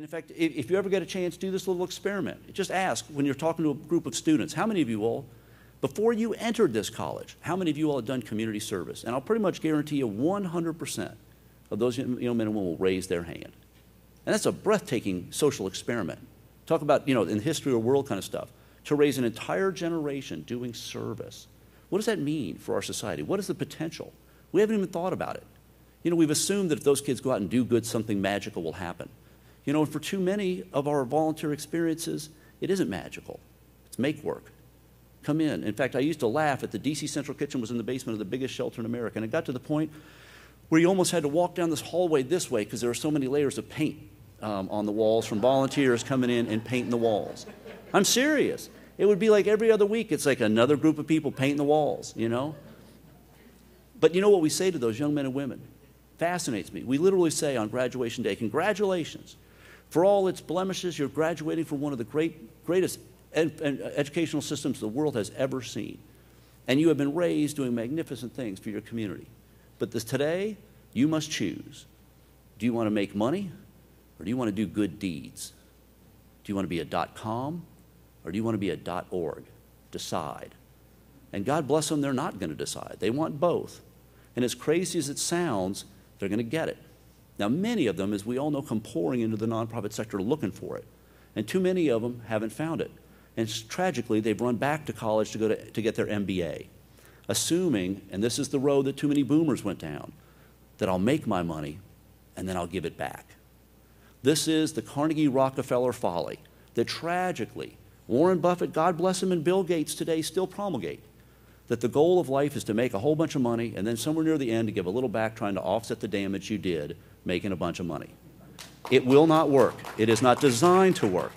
And in fact, if, you ever get a chance, do this little experiment. Just ask when you're talking to a group of students, how many of you all, before you entered this college, how many of you all have done community service? And I'll pretty much guarantee you 100% of those young men and women will raise their hand. And that's a breathtaking social experiment. Talk about, you know, in the history of the world kind of stuff. To raise an entire generation doing service. What does that mean for our society? What is the potential? We haven't even thought about it. You know, we've assumed that if those kids go out and do good, something magical will happen. You know, for too many of our volunteer experiences, it isn't magical. It's make work. Come in. In fact, I used to laugh at the DC Central Kitchen was in the basement of the biggest shelter in America, and it got to the point where you almost had to walk down this hallway this way because there were so many layers of paint um, on the walls from volunteers coming in and painting the walls. I'm serious. It would be like every other week, it's like another group of people painting the walls, you know? But you know what we say to those young men and women? Fascinates me. We literally say on graduation day, Congratulations. For all its blemishes, you're graduating from one of the great, greatest ed, ed, educational systems the world has ever seen. And you have been raised doing magnificent things for your community. But this, today, you must choose. Do you want to make money or do you want to do good deeds? Do you want to be a dot com or do you want to be a dot org? Decide. And God bless them, they're not going to decide. They want both. And as crazy as it sounds, they're going to get it. Now, many of them, as we all know, come pouring into the nonprofit sector looking for it. And too many of them haven't found it. And tragically, they've run back to college to, go to, to get their MBA, assuming, and this is the road that too many boomers went down, that I'll make my money and then I'll give it back. This is the Carnegie Rockefeller folly that tragically Warren Buffett, God bless him, and Bill Gates today still promulgate that the goal of life is to make a whole bunch of money and then somewhere near the end to give a little back trying to offset the damage you did making a bunch of money. It will not work. It is not designed to work.